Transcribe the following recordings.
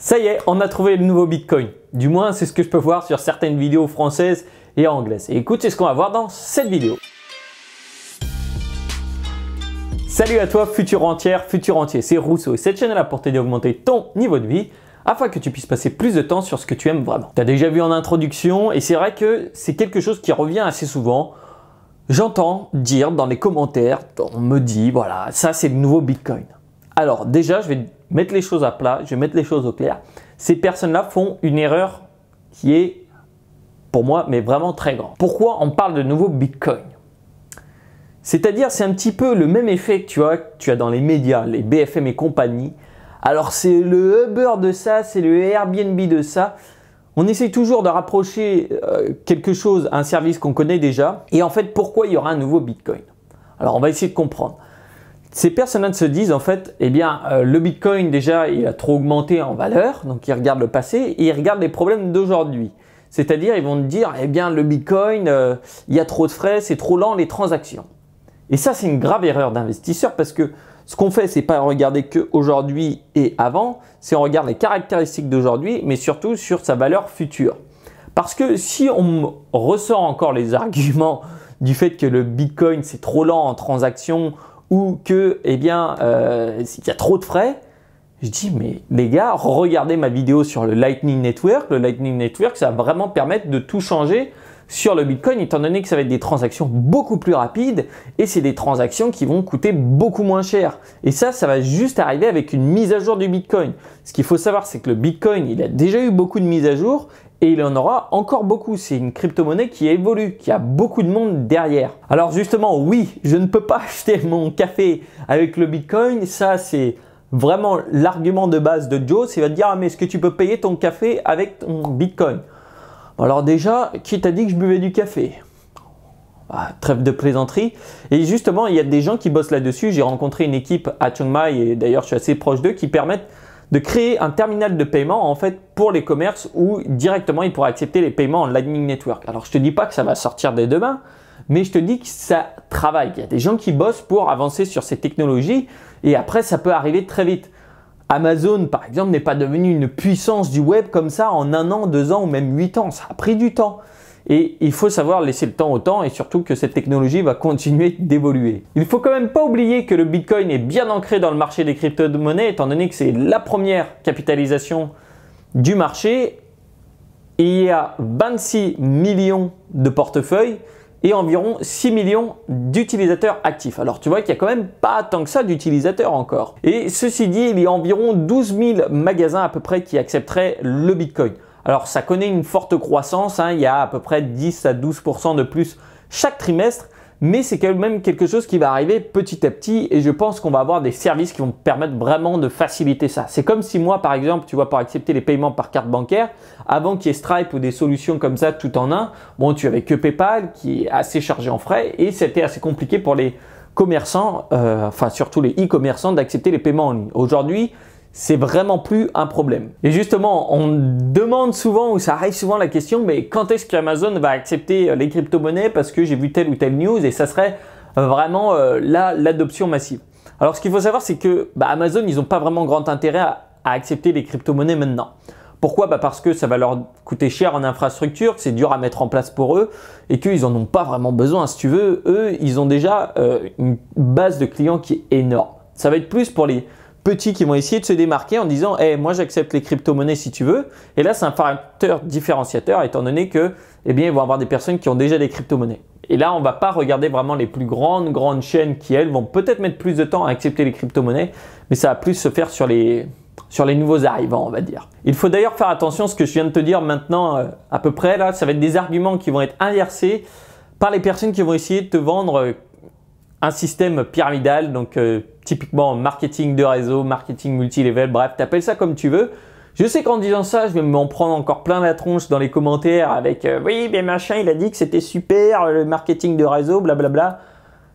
Ça y est, on a trouvé le nouveau Bitcoin. Du moins, c'est ce que je peux voir sur certaines vidéos françaises et anglaises. écoute, c'est ce qu'on va voir dans cette vidéo. Salut à toi, futur entière, futur entier, c'est Rousseau et cette chaîne est là pour t'aider à augmenter ton niveau de vie afin que tu puisses passer plus de temps sur ce que tu aimes vraiment. Tu as déjà vu en introduction et c'est vrai que c'est quelque chose qui revient assez souvent. J'entends dire dans les commentaires, on me dit, voilà, ça c'est le nouveau Bitcoin. Alors déjà, je vais mettre les choses à plat, je vais mettre les choses au clair. Ces personnes-là font une erreur qui est, pour moi, mais vraiment très grande. Pourquoi on parle de nouveau Bitcoin C'est-à-dire, c'est un petit peu le même effet que tu as, tu as dans les médias, les BFM et compagnie. Alors c'est le Uber de ça, c'est le Airbnb de ça. On essaie toujours de rapprocher euh, quelque chose un service qu'on connaît déjà. Et en fait, pourquoi il y aura un nouveau Bitcoin Alors on va essayer de comprendre ces personnes là se disent en fait, eh bien, euh, le Bitcoin déjà, il a trop augmenté en valeur, donc ils regardent le passé et ils regardent les problèmes d'aujourd'hui. C'est-à-dire, ils vont dire, eh bien, le Bitcoin, euh, il y a trop de frais, c'est trop lent les transactions. Et ça, c'est une grave erreur d'investisseur parce que ce qu'on fait, c'est pas regarder que aujourd'hui et avant, c'est on regarde les caractéristiques d'aujourd'hui, mais surtout sur sa valeur future. Parce que si on ressort encore les arguments du fait que le Bitcoin, c'est trop lent en transactions ou que, eh bien, euh, il y a trop de frais, je dis, mais les gars, regardez ma vidéo sur le Lightning Network. Le Lightning Network, ça va vraiment permettre de tout changer sur le Bitcoin, étant donné que ça va être des transactions beaucoup plus rapides et c'est des transactions qui vont coûter beaucoup moins cher. Et ça, ça va juste arriver avec une mise à jour du Bitcoin. Ce qu'il faut savoir, c'est que le Bitcoin, il a déjà eu beaucoup de mises à jour et il en aura encore beaucoup. C'est une crypto-monnaie qui évolue, qui a beaucoup de monde derrière. Alors justement, oui, je ne peux pas acheter mon café avec le Bitcoin. Ça, c'est vraiment l'argument de base de Joe. C'est va te dire, ah, mais est-ce que tu peux payer ton café avec ton Bitcoin Alors déjà, qui t'a dit que je buvais du café ah, trêve de plaisanterie. Et justement, il y a des gens qui bossent là-dessus. J'ai rencontré une équipe à Chiang Mai, et d'ailleurs je suis assez proche d'eux, qui permettent de créer un terminal de paiement en fait pour les commerces où directement ils pourraient accepter les paiements en Lightning Network. Alors je te dis pas que ça va sortir dès demain, mais je te dis que ça travaille. Il y a des gens qui bossent pour avancer sur ces technologies et après ça peut arriver très vite. Amazon par exemple n'est pas devenu une puissance du web comme ça en un an, deux ans ou même huit ans. Ça a pris du temps. Et il faut savoir laisser le temps au temps et surtout que cette technologie va continuer d'évoluer. Il faut quand même pas oublier que le Bitcoin est bien ancré dans le marché des crypto-monnaies étant donné que c'est la première capitalisation du marché. il y a 26 millions de portefeuilles et environ 6 millions d'utilisateurs actifs. Alors tu vois qu'il n'y a quand même pas tant que ça d'utilisateurs encore. Et ceci dit, il y a environ 12 000 magasins à peu près qui accepteraient le Bitcoin. Alors ça connaît une forte croissance, hein. il y a à peu près 10 à 12% de plus chaque trimestre, mais c'est quand même quelque chose qui va arriver petit à petit et je pense qu'on va avoir des services qui vont permettre vraiment de faciliter ça. C'est comme si moi par exemple, tu vois, pour accepter les paiements par carte bancaire, avant qu'il y ait Stripe ou des solutions comme ça tout en un, bon tu avais que PayPal qui est assez chargé en frais et c'était assez compliqué pour les commerçants, euh, enfin surtout les e-commerçants d'accepter les paiements en ligne. Aujourd'hui, c'est vraiment plus un problème. Et justement, on demande souvent, ou ça arrive souvent la question, mais quand est-ce qu'Amazon va accepter euh, les crypto-monnaies parce que j'ai vu telle ou telle news et ça serait euh, vraiment euh, là l'adoption massive. Alors ce qu'il faut savoir, c'est que bah, Amazon, ils n'ont pas vraiment grand intérêt à, accepter les crypto-monnaies maintenant. Pourquoi bah, Parce que ça va leur coûter cher en infrastructure, c'est dur à mettre en place pour eux et qu'ils n'en ont pas vraiment besoin. Si tu veux, eux, ils ont déjà une base de clients qui est énorme. Ça va être plus pour les petits qui vont essayer de se démarquer en disant hey, eh, moi j'accepte les crypto-monnaies si tu veux. Et là, c'est un facteur différenciateur étant donné que eh bien, ils vont avoir des personnes qui ont déjà des crypto-monnaies. Et là, on va pas regarder vraiment les plus grandes, grandes chaînes qui, elles, vont peut-être mettre plus de temps à accepter les crypto-monnaies, mais ça va plus se faire sur les, sur les nouveaux arrivants, on va dire. Il faut d'ailleurs faire attention à ce que je viens de te dire maintenant, euh, à peu près, là, ça va être des arguments qui vont être inversés par les personnes qui vont essayer de te vendre euh, un système pyramidal, donc euh, typiquement marketing de réseau, marketing multilevel, bref, t'appelles ça comme tu veux. Je sais qu'en disant ça, je vais m'en prendre encore plein la tronche dans les commentaires avec euh, oui, mais machin, il a dit que c'était super euh, le marketing de réseau, blablabla.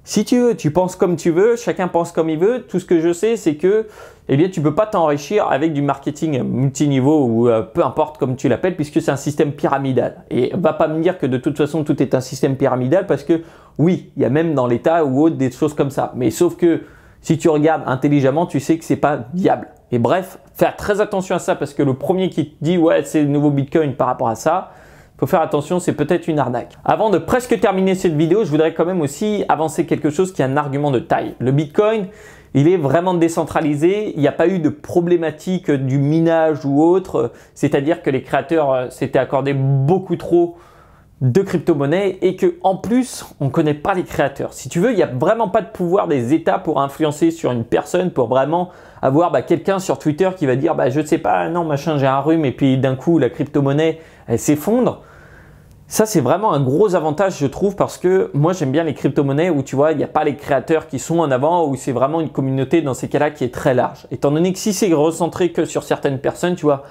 Si tu veux, tu penses comme tu veux, chacun pense comme il veut. Tout ce que je sais, c'est que eh bien, tu ne peux pas t'enrichir avec du marketing multiniveau ou euh, peu importe comme tu l'appelles, puisque c'est un système pyramidal. Et va pas me dire que de toute façon tout est un système pyramidal, parce que oui, il y a même dans l'État ou autre des choses comme ça. Mais sauf que si tu regardes intelligemment, tu sais que c'est pas viable. Et bref, faire très attention à ça parce que le premier qui te dit ouais, c'est le nouveau Bitcoin par rapport à ça, faut faire attention, c'est peut-être une arnaque. Avant de presque terminer cette vidéo, je voudrais quand même aussi avancer quelque chose qui est un argument de taille. Le Bitcoin, il est vraiment décentralisé, il n'y a pas eu de problématique du minage ou autre, c'est-à-dire que les créateurs euh, s'étaient accordés beaucoup trop de crypto-monnaie et que en plus on ne connaît pas les créateurs. Si tu veux, il n'y a vraiment pas de pouvoir des États pour influencer sur une personne, pour vraiment avoir bah, quelqu'un sur Twitter qui va dire bah, je ne sais pas, non machin, j'ai un rhume et puis d'un coup la crypto-monnaie elle s'effondre. Ça, c'est vraiment un gros avantage, je trouve, parce que moi, j'aime bien les crypto-monnaies où tu vois, il n'y a pas les créateurs qui sont en avant, ou c'est vraiment une communauté dans ces cas-là qui est très large. Étant donné que si c'est recentré que sur certaines personnes, tu vois,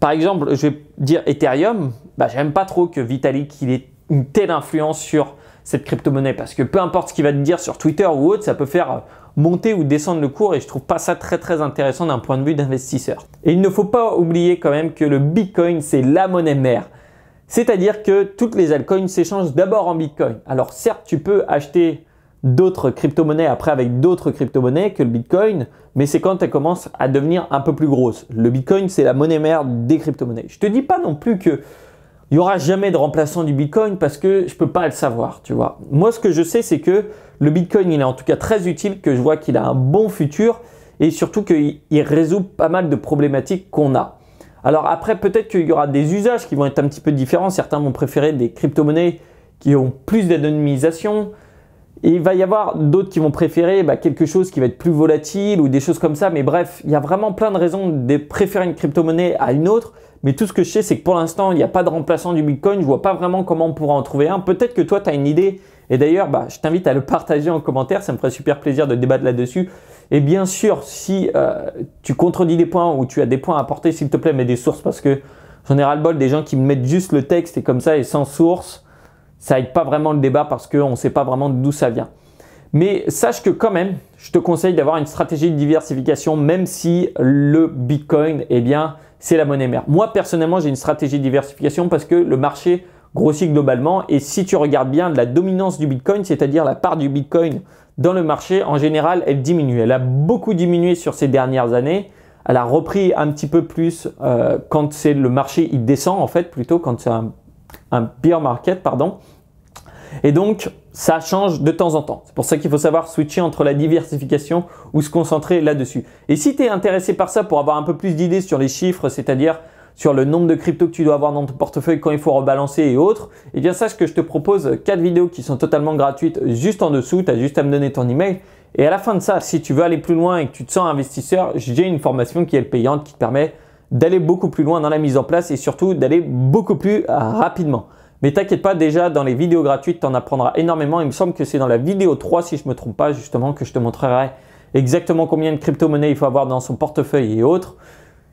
par exemple, je vais dire Ethereum, bah, j'aime pas trop que Vitalik il ait une telle influence sur cette crypto-monnaie parce que peu importe ce qu'il va te dire sur Twitter ou autre, ça peut faire euh, monter ou descendre le cours et je trouve pas ça très très intéressant d'un point de vue d'investisseur. Et il ne faut pas oublier quand même que le Bitcoin c'est la monnaie mère. C'est-à-dire que toutes les altcoins s'échangent d'abord en Bitcoin. Alors certes, tu peux acheter d'autres crypto-monnaies après avec d'autres crypto-monnaies que le Bitcoin, mais c'est quand elle commence à devenir un peu plus grosse. Le Bitcoin, c'est la monnaie mère des crypto-monnaies. Je te dis pas non plus que il y aura jamais de remplaçant du Bitcoin parce que je peux pas le savoir, tu vois. Moi, ce que je sais, c'est que le Bitcoin, il est en tout cas très utile, que je vois qu'il a un bon futur et surtout qu'il résout pas mal de problématiques qu'on a. Alors après, peut-être qu'il y aura des usages qui vont être un petit peu différents. Certains vont préférer des crypto-monnaies qui ont plus d'anonymisation, il va y avoir d'autres qui vont préférer bah, quelque chose qui va être plus volatile ou des choses comme ça. Mais bref, il y a vraiment plein de raisons de préférer une crypto-monnaie à une autre. Mais tout ce que je sais, c'est que pour l'instant, il n'y a pas de remplaçant du Bitcoin. Je ne vois pas vraiment comment on pourra en trouver un. Peut-être que toi, tu as une idée. Et d'ailleurs, bah, je t'invite à le partager en commentaire. Ça me ferait super plaisir de débattre là-dessus. Et bien sûr, si euh, tu contredis des points ou tu as des points à apporter, s'il te plaît, mets des sources parce que j'en ai ras-le-bol des gens qui me mettent juste le texte et comme ça et sans source ça aide pas vraiment le débat parce qu'on ne sait pas vraiment d'où ça vient. Mais sache que quand même, je te conseille d'avoir une stratégie de diversification, même si le Bitcoin, eh bien, c'est la monnaie mère. Moi, personnellement, j'ai une stratégie de diversification parce que le marché grossit globalement. Et si tu regardes bien la dominance du Bitcoin, c'est-à-dire la part du Bitcoin dans le marché, en général, elle diminue. Elle a beaucoup diminué sur ces dernières années. Elle a repris un petit peu plus euh, quand c'est le marché, il descend en fait, plutôt quand c'est un un bear market, pardon. Et donc, ça change de temps en temps. C'est pour ça qu'il faut savoir switcher entre la diversification ou se concentrer là-dessus. Et si tu es intéressé par ça pour avoir un peu plus d'idées sur les chiffres, c'est-à-dire sur le nombre de cryptos que tu dois avoir dans ton portefeuille quand il faut rebalancer et autres, eh bien sache que je te propose quatre vidéos qui sont totalement gratuites juste en dessous, tu as juste à me donner ton email. Et à la fin de ça, si tu veux aller plus loin et que tu te sens investisseur, j'ai une formation qui est payante qui te permet d'aller beaucoup plus loin dans la mise en place et surtout d'aller beaucoup plus euh, rapidement. Mais t'inquiète pas, déjà dans les vidéos gratuites, tu en apprendras énormément. Il me semble que c'est dans la vidéo 3, si je ne me trompe pas, justement, que je te montrerai exactement combien de crypto-monnaies il faut avoir dans son portefeuille et autres.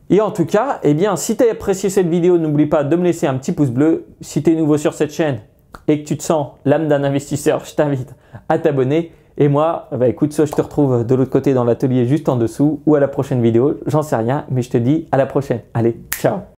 Et en tout cas, eh bien, si tu as apprécié cette vidéo, n'oublie pas de me laisser un petit pouce bleu. Si tu es nouveau sur cette chaîne et que tu te sens l'âme d'un investisseur, je t'invite à t'abonner. Et moi, bah écoute, soit je te retrouve de l'autre côté dans l'atelier juste en dessous ou à la prochaine vidéo, j'en sais rien, mais je te dis à la prochaine. Allez, ciao